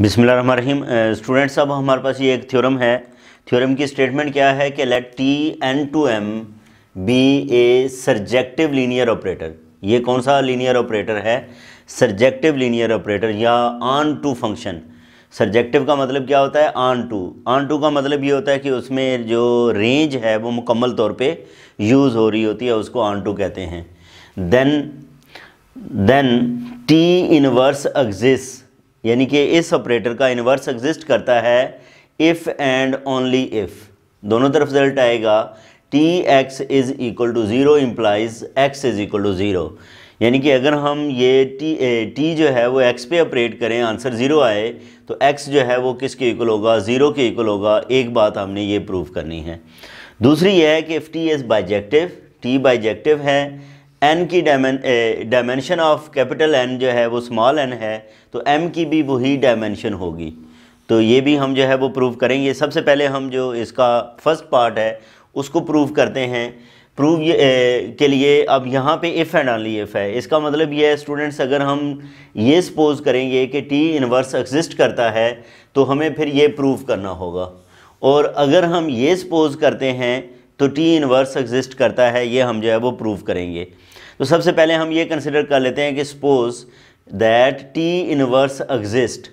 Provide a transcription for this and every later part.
बिसमीम स्टूडेंट्स अब हमारे पास ये एक थ्योरम है थ्योरम की स्टेटमेंट क्या है कि let T N to M be a surjective linear operator ये कौन सा लीनियर ऑपरेटर है सर्जेक्टिव लीनियर ऑपरेटर या ऑन टू फंक्शन सर्जेक्टिव का मतलब क्या होता है ऑन टू ऑन टू का मतलब ये होता है कि उसमें जो रेंज है वो मुकम्मल तौर पर यूज़ हो रही होती है उसको ऑन टू कहते हैं then then T inverse exist यानी कि इस ऑपरेटर का इन्वर्स एग्जिस्ट करता है इफ़ एंड ओनली इफ़ दोनों तरफ रिजल्ट आएगा T x is equal to zero implies x is equal to zero यानी कि अगर हम ये टी ए, टी जो है वो एक्स पे ऑपरेट करें आंसर ज़ीरो आए तो एक्स जो है वो किसके इक्वल होगा ज़ीरो के इक्वल होगा एक बात हमने ये प्रूव करनी है दूसरी यह है कि if T is bijective T bijective है एन की डायमेंशन ऑफ कैपिटल एन जो है वो स्मॉल एन है तो एम की भी वही डायमेंशन होगी तो ये भी हम जो है वो प्रूव करेंगे सबसे पहले हम जो इसका फर्स्ट पार्ट है उसको प्रूव करते हैं प्रूव के लिए अब यहाँ पे इफ़ एंड ऑनली इफ़ है इसका मतलब ये है स्टूडेंट्स अगर हम ये सपोज करेंगे कि टी इनवर्स एग्जिस्ट करता है तो हमें फिर ये प्रूव करना होगा और अगर हम ये सपोज करते हैं तो टी इनवर्स एग्जिस्ट करता है ये हम जो है वो प्रूव करेंगे तो सबसे पहले हम ये कंसिडर कर लेते हैं कि suppose that T inverse exist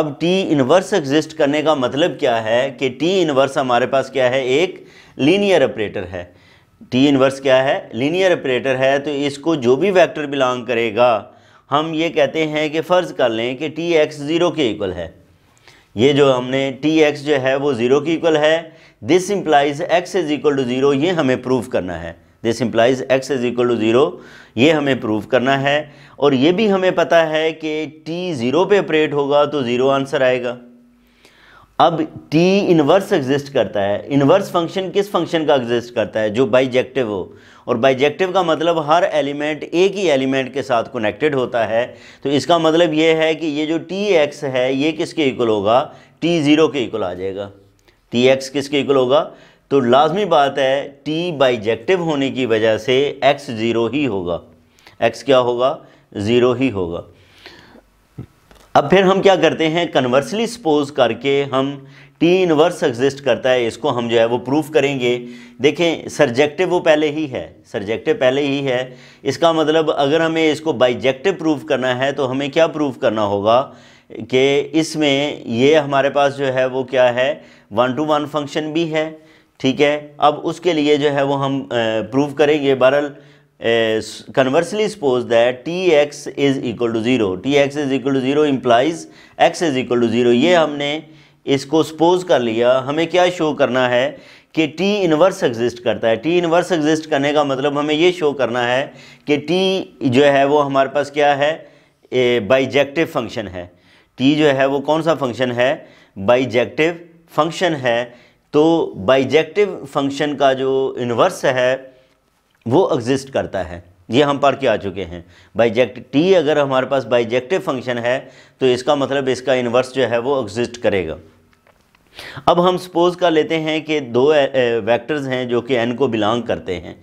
अब टी इनवर्स एग्जिस्ट करने का मतलब क्या है कि टी इनवर्स हमारे पास क्या है एक लीनियर ऑपरेटर है टी इनवर्स क्या है लीनियर ऑपरेटर है तो इसको जो भी वैक्टर बिलोंग करेगा हम ये कहते हैं कि फ़र्ज़ कर लें कि टी एक्स ज़ीरो के इक्वल है ये जो हमने टी एक्स जो है वो ज़ीरो के इक्वल है this implies x is equal to zero ये हमें प्रूव करना है this implies x is equal to zero ये हमें प्रूव करना है और ये भी हमें पता है कि टी ज़ीरो पे ऑपरेट होगा तो ज़ीरो आंसर आएगा अब टी इन्वर्स एग्जिस्ट करता है इनवर्स फंक्शन किस फंक्शन का एग्जिस्ट करता है जो बाइजेक्टिव हो और बाइजेक्टिव का मतलब हर एलिमेंट एक ही एलिमेंट के साथ कनेक्टेड होता है तो इसका मतलब ये है कि ये जो टी एक्स है ये किसके इक्वल होगा टी ज़ीरो के इक्वल आ जाएगा टी एक्स किसके इक्वल होगा तो लाजमी बात है टी बाइजेक्टिव होने की वजह से एक्स ज़ीरो ही होगा एक्स क्या होगा ज़ीरो ही होगा अब फिर हम क्या करते हैं कन्वर्सली सपोज करके हम टी इनवर्स एग्जिस्ट करता है इसको हम जो है वो प्रूफ करेंगे देखें सरजेक्टिव वो पहले ही है सरजेक्टिव पहले ही है इसका मतलब अगर हमें इसको बाइजेक्टिव प्रूफ करना है तो हमें क्या प्रूफ करना होगा कि इसमें ये हमारे पास जो है वो क्या है वन टू वन फंक्शन भी है ठीक है अब उसके लिए जो है वो हम प्रूव करेंगे बहरल conversely suppose that T x is equal to zero T x is equal to zero implies x is equal to zero ये हमने इसको सपोज कर लिया हमें क्या शो करना है कि t इनवर्स एग्जिस्ट करता है t इनवर्स एग्जिस्ट करने का मतलब हमें ये शो करना है कि t जो है वो हमारे पास क्या है बाइजेक्टिव फंक्शन है t जो है वो कौन सा फंक्शन है बाइजेक्टिव फंक्शन है तो बाइजेक्टिव फंक्शन का जो इन्वर्स है वो एग्जिस्ट करता है ये हम पढ़ के आ चुके हैं बाइजेक्ट टी अगर हमारे पास बाइजेक्टिव फंक्शन है तो इसका मतलब इसका इन्वर्स जो है वो एग्जिस्ट करेगा अब हम सपोज कर लेते हैं कि दो वेक्टर्स हैं जो कि एन को बिलोंग करते हैं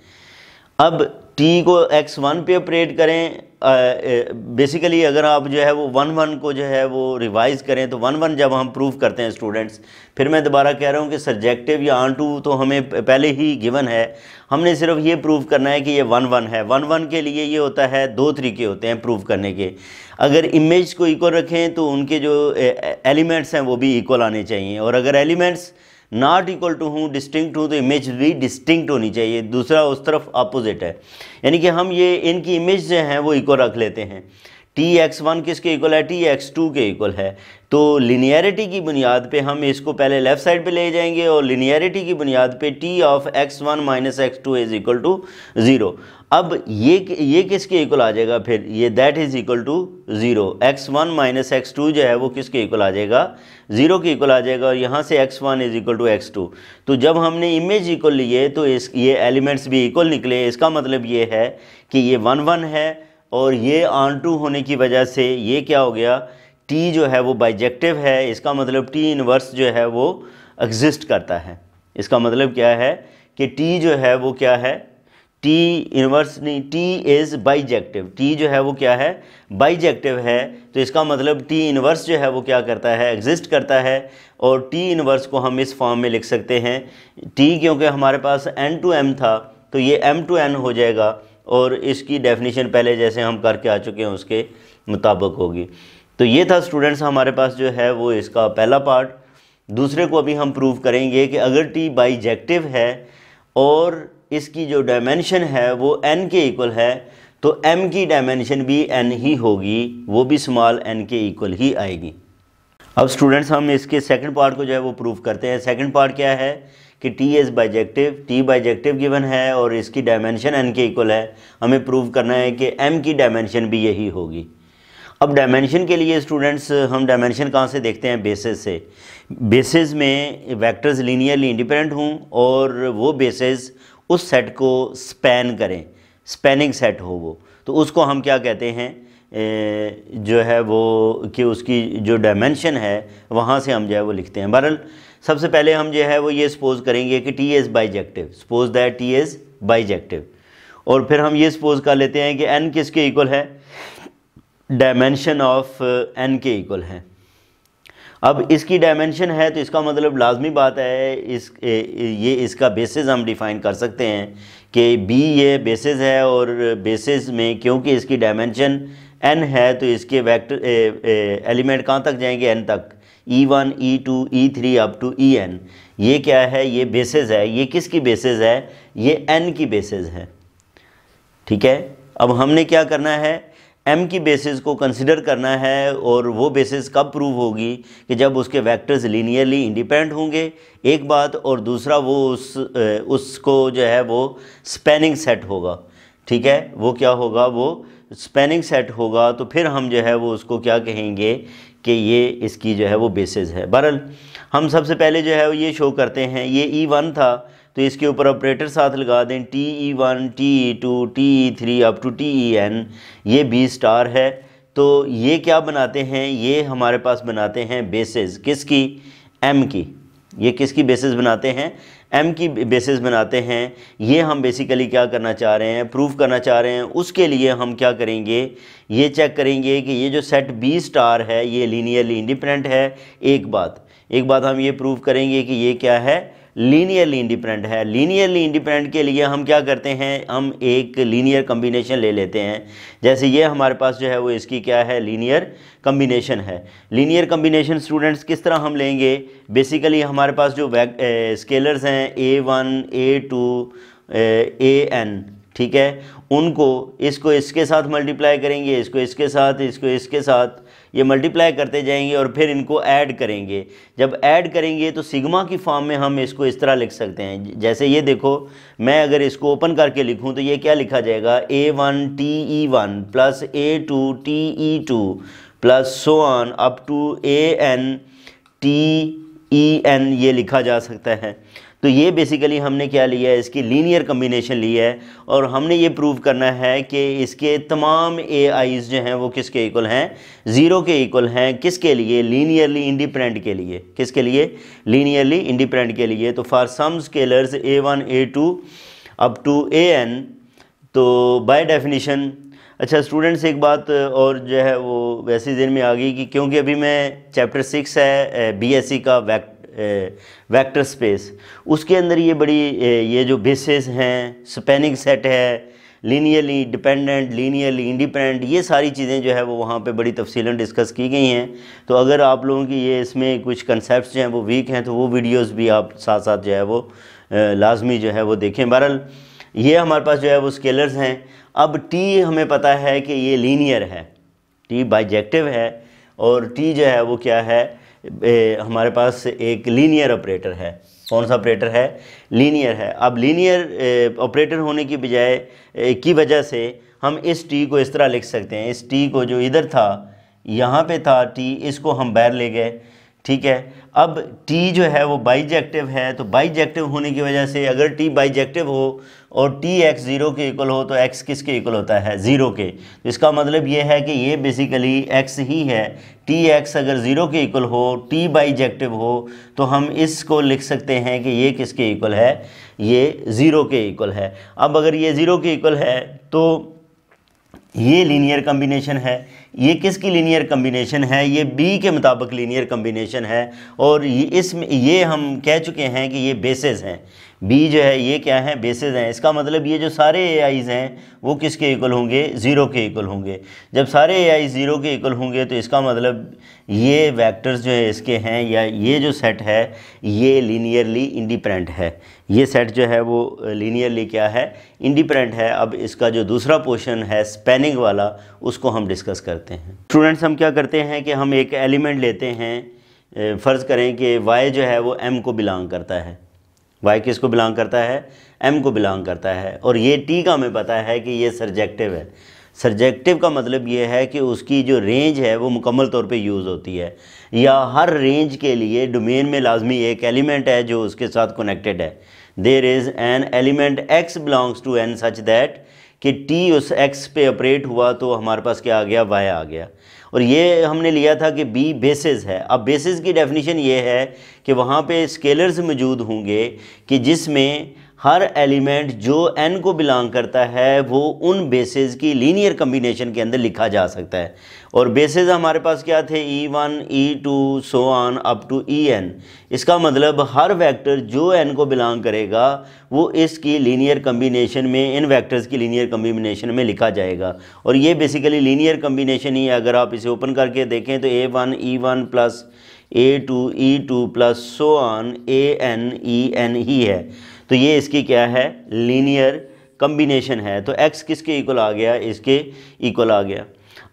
अब टी को एक्स वन पे ऑपरेट करें बेसिकली अगर आप जो है वो वन वन को जो है वो रिवाइज़ करें तो वन वन जब हम प्रूव करते हैं स्टूडेंट्स फिर मैं दोबारा कह रहा हूँ कि सब्जेक्टिव या आन टू तो हमें पहले ही गिवन है हमने सिर्फ ये प्रूव करना है कि ये वन वन है वन वन के लिए ये होता है दो तरीके होते हैं प्रूव करने के अगर इमेज को इक्वल रखें तो उनके जो एलिमेंट्स हैं वो भी इक्वल आने चाहिए और अगर एलिमेंट्स नॉट इक्वल टू हूँ डिस्टिंक्ट हूँ तो इमेज भी डिस्टिंक्ट होनी चाहिए दूसरा उस तरफ अपोजिट है यानी कि हम ये इनकी इमेज जो हैं वो इको रख लेते हैं टी एक्स वन किसके इक्वल है टी एक्स टू के इक्वल है तो लिनियरिटी की बुनियाद पे हम इसको पहले लेफ़्ट साइड पे ले जाएंगे और लिनियरिटी की बुनियाद पे T of X one minus X two is equal to zero अब ये ये किसके इक्वल आ जाएगा फिर ये that is equal to zero X one minus X two जो है वो किसके इक्वल आ जाएगा ज़ीरो के इक्वल आ जाएगा और यहाँ से X one is equal to X two तो जब हमने इमेज इक्वल लिए तो इस ये एलिमेंट्स भी इक्वल निकले इसका मतलब ये है कि ये वन वन है और ये ऑन टू होने की वजह से ये क्या हो गया टी जो है वो बाइजेक्टिव है इसका मतलब टी इनवर्स जो है वो एग्जिस्ट करता है इसका मतलब क्या है कि टी जो है वो क्या है टी इनवर्स नहीं टी इज़ बाइजेक्टिव टी जो है वो क्या है बाइजेक्टिव है तो इसका मतलब टी इनवर्स जो है वो क्या करता है एग्जिस्ट करता है और टी इनवर्स को हम इस फॉर्म में लिख सकते हैं टी क्योंकि हमारे पास एन टू एम था तो ये एम टू एन हो जाएगा और इसकी डेफिनेशन पहले जैसे हम करके आ चुके हैं उसके मुताबिक होगी तो ये था स्टूडेंट्स हमारे पास जो है वो इसका पहला पार्ट दूसरे को अभी हम प्रूव करेंगे कि अगर टी बाईजेक्टिव है और इसकी जो डायमेंशन है वो एन के इक्वल है तो एम की डायमेंशन भी एन ही होगी वो भी स्मॉल एन के इक्वल ही आएगी अब स्टूडेंट्स हम इसके सेकंड पार्ट को जो है वो प्रूव करते हैं सेकंड पार्ट क्या है कि T as bijective T bijective given है और इसकी डायमेंशन एन के इक्वल है हमें प्रूव करना है कि एम की डायमेंशन भी यही होगी अब डायमेंशन के लिए स्टूडेंट्स हम डायमेंशन कहाँ से देखते हैं बेसिस से बेसिस में वेक्टर्स लीनियरली इंडिपेंडेंट हों और वो बेसिस उस सेट को स्पैन करें स्पैनिंग सेट हो वो तो उसको हम क्या कहते हैं जो है वो कि उसकी जो डायमेंशन है वहाँ से हम जो है वो लिखते हैं बहरल सबसे पहले हम जो है वो ये सपोज करेंगे कि T is bijective suppose that T is bijective और फिर हम ये सपोज कर लेते हैं कि एन किसके इक्वल है डायमेंशन ऑफ एन के इक्वल है अब इसकी डायमेंशन है तो इसका मतलब लाजमी बात है इस ये इसका बेसिस हम डिफ़ाइन कर सकते हैं कि बी ये बेसिस है और बेसिस में क्योंकि इसकी डायमेंशन एन है तो इसके वैक्टर एलिमेंट कहाँ तक जाएंगे एन तक E one E two E three up to E N ये क्या है ये बेसिस है ये किसकी बेसिस है ये एन की बेसिस है ठीक है अब हमने क्या करना है एम की बेसिस को कंसिडर करना है और वो बेसिस कब प्रूव होगी कि जब उसके वैक्टर्स लीनियरली इंडिपेंडेंट होंगे एक बात और दूसरा वो उस उसको जो है वो स्पेनिंग सेट होगा ठीक है वो क्या होगा वो स्पेनिंग सेट होगा तो फिर हम जो है वो उसको क्या कहेंगे कि ये इसकी जो है वो बेसिस है बहरल हम सबसे पहले जो है वो ये शो करते हैं ये ई e वन था तो इसके ऊपर ऑपरेटर साथ लगा दें T E one T E two T E three up to T E N ये बी स्टार है तो ये क्या बनाते हैं ये हमारे पास बनाते हैं बेसिस किसकी एम की ये किसकी बेसिस बनाते हैं एम की बेसिस बनाते हैं ये हम बेसिकली क्या करना चाह रहे हैं प्रूफ करना चाह रहे हैं उसके लिए हम क्या करेंगे ये चेक करेंगे कि ये जो सेट बी स्टार है ये लीनियरली इंडिपेंडेंट है एक बात एक बात हम ये प्रूव करेंगे कि ये क्या है लीनियरली इंडिपेंडेंट है लीनियरली इंडिपेंडेंट के लिए हम क्या करते हैं हम एक लीनियर कम्बिनेशन ले लेते हैं जैसे ये हमारे पास जो है वो इसकी क्या है लीनियर कम्बिनेशन है लीनियर कम्बिनेशन स्टूडेंट्स किस तरह हम लेंगे बेसिकली हमारे पास जो स्केलर्स हैं A one A two A N ठीक है उनको इसको इसके साथ मल्टीप्लाई करेंगे इसको इसके साथ इसको इसके साथ ये मल्टीप्लाई करते जाएंगे और फिर इनको ऐड करेंगे जब ऐड करेंगे तो सिग्मा की फॉर्म में हम इसको इस तरह लिख सकते हैं जैसे ये देखो मैं अगर इसको ओपन करके लिखूँ तो ये क्या लिखा जाएगा A one T E one plus A two T E two plus so on up to A N T E N ये लिखा जा सकता है तो ये बेसिकली हमने क्या लिया है इसकी लीनियर कम्बिनेशन ली है और हमने ये प्रूव करना है कि इसके तमाम ए आईज जो हैं वो किसके इक्वल हैं ज़ीरो के इक्वल हैं किसके लिए लीनियरली इंडिपेंडेंट के लिए किसके लिए लीनियरली इंडिपेंडेंट के लिए तो for some scalars A one A two up to A N तो बाय डेफिनेशन अच्छा स्टूडेंट्स एक बात और जो है वो वैसे दिन में आ गई कि क्योंकि अभी मैं चैप्टर सिक्स है बी e का वैक्ट वेक्टर स्पेस उसके अंदर ये बड़ी ये जो बेसिस हैं स्पेनिंग सेट है लीनियरली डिपेंडेंट लीनियरली इंडिपेंडेंट ये सारी चीज़ें जो है वो वहाँ पे बड़ी तफसीला डिस्कस की गई हैं तो अगर आप लोगों की ये इसमें कुछ कंसेप्ट जो हैं वो वीक हैं तो वो वीडियोस भी आप साथ साथ जो है वो लाजमी जो है वो देखें बहरल ये हमारे पास जो है वो स्केलर्स हैं अब टी हमें पता है कि ये लीनियर है टी बाइजेक्टिव है और टी जो है वो क्या है ए, हमारे पास एक लीनियर ऑपरेटर है कौन सा ऑपरेटर है लीनियर है अब लीनियर ऑपरेटर होने की बजाय की वजह से हम इस टी को इस तरह लिख सकते हैं इस टी को जो इधर था यहाँ पे था टी इसको हम बैर ले गए ठीक है अब टी जो है वो बाइजेक्टिव है तो बाइजेक्टिव होने की वजह से अगर टी बाइजेक्टिव हो और टी एक्स ज़ीरो के इक्वल हो तो एक्स किसके इक्वल होता है ज़ीरो के तो इसका मतलब ये है कि ये बेसिकली एक्स ही है टी एक्स अगर ज़ीरो के इक्वल हो टी बाइजेक्टिव हो तो हम इसको लिख सकते हैं कि ये किसके इक्वल है ये ज़ीरो के इक्वल है अब अगर ये ज़ीरो के इक्वल है तो ये लीनियर कम्बिनेशन है ये किसकी लीनियर कम्बिनेशन है ये बी के मुताबिक लीनियर कम्बिनेशन है और ये इस ये हम कह चुके हैं कि ये बेसिस हैं बी जो है ये क्या है बेसिस हैं इसका मतलब ये जो सारे ए आईज़ हैं वो किसके इक्वल होंगे ज़ीरो के इक्वल होंगे जब सारे ए आई ज़ीरो के इक्वल होंगे तो इसका मतलब ये वेक्टर्स जो है इसके हैं या ये जो सेट है ये लीनियरली इंडिपेंडेंट है ये सेट जो है वो लीनियरली क्या है इंडिपेंडेंट है अब इसका जो दूसरा पोर्शन है स्पेनिंग वाला उसको हम डिस्कस करते करते हैं स्टूडेंट्स हम क्या करते हैं कि हम एक एलिमेंट लेते हैं फ़र्ज़ करें कि वाई जो है वो एम को बिलोंग करता है वाई किस को बिलोंग करता है एम को बिलोंग करता है और ये टी का हमें पता है कि ये सरजेक्टिव है सरजेक्टिव का मतलब ये है कि उसकी जो रेंज है वो मुकम्मल तौर पे यूज़ होती है या हर रेंज के लिए डोमेन में लाजमी एक एलिमेंट है जो उसके साथ कनेक्टेड है there is an element X belongs to N such that कि t उस x पे ऑपरेट हुआ तो हमारे पास क्या आ गया y आ गया और ये हमने लिया था कि b बेसिस है अब बेसिस की डेफिनेशन ये है कि वहाँ पे स्केलर्स मौजूद होंगे कि जिसमें हर एलिमेंट जो एन को बिलोंग करता है वो उन बेसिस की लीनियर कम्बिनेशन के अंदर लिखा जा सकता है और बेसिस हमारे पास क्या थे E one E two so on up to E N इसका मतलब हर वेक्टर जो एन को बिलोंग करेगा वो इसकी लीनियर कम्बिनेशन में इन वेक्टर्स की लीनियर कम्बिनेशन में लिखा जाएगा और ये बेसिकली लीनियर कम्बिनेशन ही अगर आप इसे ओपन करके देखें तो A one E one plus A two E two plus so on A N E N ही है तो ये इसकी क्या है लीनियर कम्बिनेशन है तो एक्स किसके इक्वल आ गया इसके इक्वल आ गया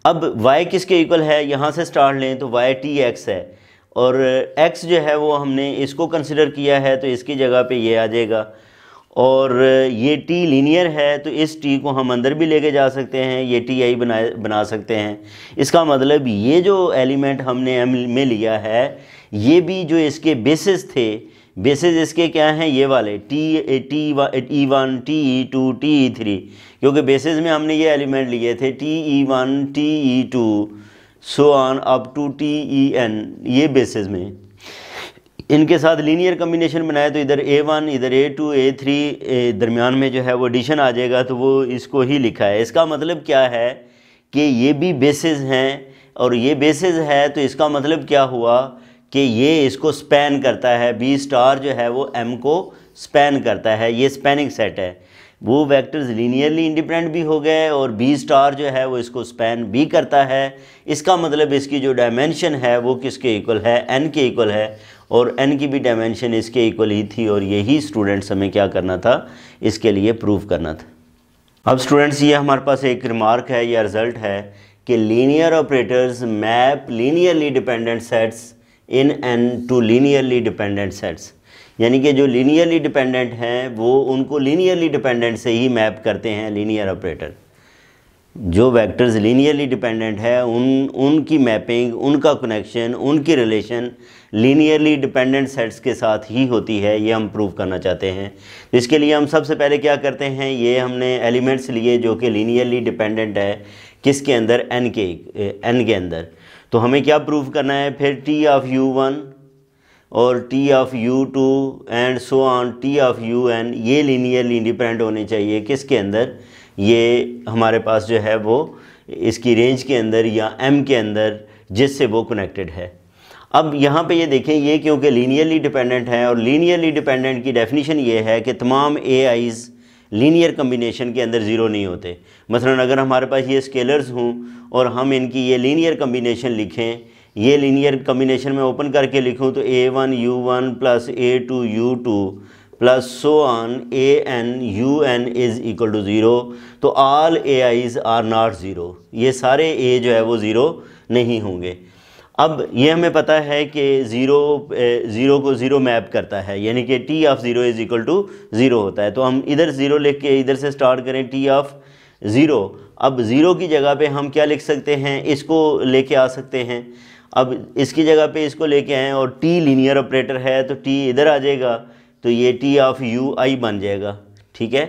अब y किसके इक्वल है यहाँ से स्टार्ट लें तो y टी एक्स है और x जो है वो हमने इसको कंसिडर किया है तो इसकी जगह पे ये आ जाएगा और ये t लीनियर है तो इस t को हम अंदर भी लेके जा सकते हैं ये टी आई बना बना सकते हैं इसका मतलब ये जो एलिमेंट हमने एम में लिया है ये भी जो इसके बेसिस थे बेसिस इसके क्या हैं ये वाले T T E one T E two T E three क्योंकि बेसिस में हमने ये एलिमेंट लिए थे T E one T E two so on up to T E N ये बेसिस में इनके साथ लीनियर कम्बिनेशन बनाए तो इधर ए वन इधर ए टू ए थ्री दरमियान में जो है वो एडिशन आ जाएगा तो वो इसको ही लिखा है इसका मतलब क्या है कि ये भी बेसिस हैं और ये बेसिस है तो इसका मतलब क्या हुआ कि ये इसको स्पैन करता है बी स्टार जो है वो एम को स्पैन करता है ये स्पैनिंग सेट है वो वेक्टर्स लीनियरली इंडिपेंडेंट भी हो गए और बी स्टार जो है वो इसको स्पैन भी करता है इसका मतलब इसकी जो डायमेंशन है वो किसके इक्वल है एन के इक्वल है और एन की भी डायमेंशन इसके इक्वल ही थी और यही स्टूडेंट्स हमें क्या करना था इसके लिए प्रूव करना था अब स्टूडेंट्स ये हमारे पास एक रिमार्क है या रिज़ल्ट है कि linear operators map linearly dependent sets in N to linearly dependent sets यानी कि जो लीनियरली डिपेंडेंट हैं वो उनको लीनियरली डिपेंडेंट से ही मैप करते हैं लीनियर ऑपरेटर जो वेक्टर्स लीनियरली डिपेंडेंट है उन उनकी मैपिंग उनका कनेक्शन उनकी रिलेशन लीनियरली डिपेंडेंट सेट्स के साथ ही होती है ये हम प्रूव करना चाहते हैं इसके लिए हम सबसे पहले क्या करते हैं ये हमने एलिमेंट्स लिए जो कि लीनियरली डिपेंडेंट है किसके अंदर एन के एन के अंदर तो हमें क्या प्रूव करना है फिर टी ऑफ यू वन और T of U two and so on T of U N ये लीनियरली इंडिपेंडेंट होने चाहिए किसके अंदर ये हमारे पास जो है वो इसकी रेंज के अंदर या एम के अंदर जिससे वो कनेक्टेड है अब यहाँ पे ये देखें ये क्योंकि लीनियरली डिपेंडेंट है और लीनियरली डिपेंडेंट की डेफिनेशन ये है कि तमाम ए आईज़ लीनियर कम्बिनेशन के अंदर ज़ीरो नहीं होते मसलन अगर हमारे पास ये स्केलर्स हों और हम इनकी ये लीनियर कम्बिनेशन लिखें ये लीनियर कम्बिनेशन में ओपन करके लिखूँ तो A one U one plus A two U two plus so on A N U N is equal to zero तो all A I's are not zero ये सारे ए जो है वो ज़ीरो नहीं होंगे अब ये हमें पता है कि ज़ीरो ज़ीरो को ज़ीरो मैप करता है यानी कि T of zero is equal to zero होता है तो हम इधर ज़ीरो लिख के इधर से स्टार्ट करें टी ऑफ ज़ीरो अब ज़ीरो की जगह पे हम क्या लिख सकते हैं इसको लेके आ सकते हैं अब इसकी जगह पे इसको लेके आएँ और टी लीनियर ऑपरेटर है तो टी इधर आ जाएगा तो ये टी ऑफ यू आई बन जाएगा ठीक है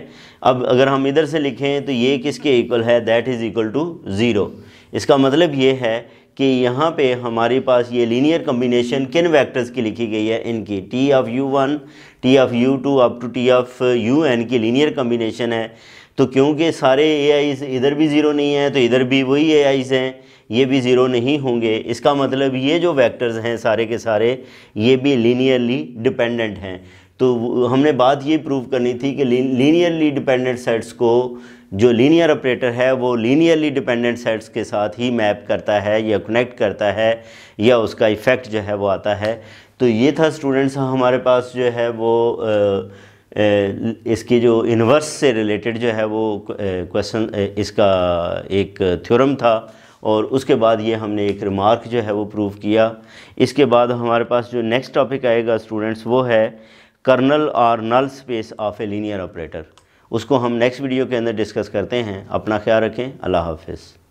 अब अगर हम इधर से लिखें तो ये किसके इक्वल है that is equal to zero इसका मतलब ये है कि यहाँ पे हमारे पास ये लीनियर कम्बिनेशन किन वेक्टर्स की लिखी गई है इनकी T of U one T of U two up to T of U N की लीनियर कम्बिनेशन है तो क्योंकि सारे ए आईज इधर भी ज़ीरो नहीं है तो इधर भी वही ए आईज हैं ये भी ज़ीरो नहीं होंगे इसका मतलब ये जो वैक्टर्स हैं सारे के सारे ये भी लीनियरली डिपेंडेंट हैं तो हमने बात ये प्रूव करनी थी कि लीनियरली डिपेंडेंट सेट्स को जो लीनियर ऑपरेटर है वो लीनियरली डिपेंडेंट सेट्स के साथ ही मैप करता है या कनेक्ट करता है या उसका इफ़ेक्ट जो है वो आता है तो ये था स्टूडेंट्स हमारे पास जो है वो इसके इसकी जो इन्वर्स से रिलेटेड जो है वो क्वेश्चन इसका एक थ्योरम था और उसके बाद ये हमने एक रिमार्क जो है वो प्रूव किया इसके बाद हमारे पास जो नेक्स्ट टॉपिक आएगा स्टूडेंट्स वो है कर्नल और null space of a linear operator उसको हम नेक्स्ट वीडियो के अंदर डिस्कस करते हैं अपना ख्याल रखें अल्लाह हाफिज़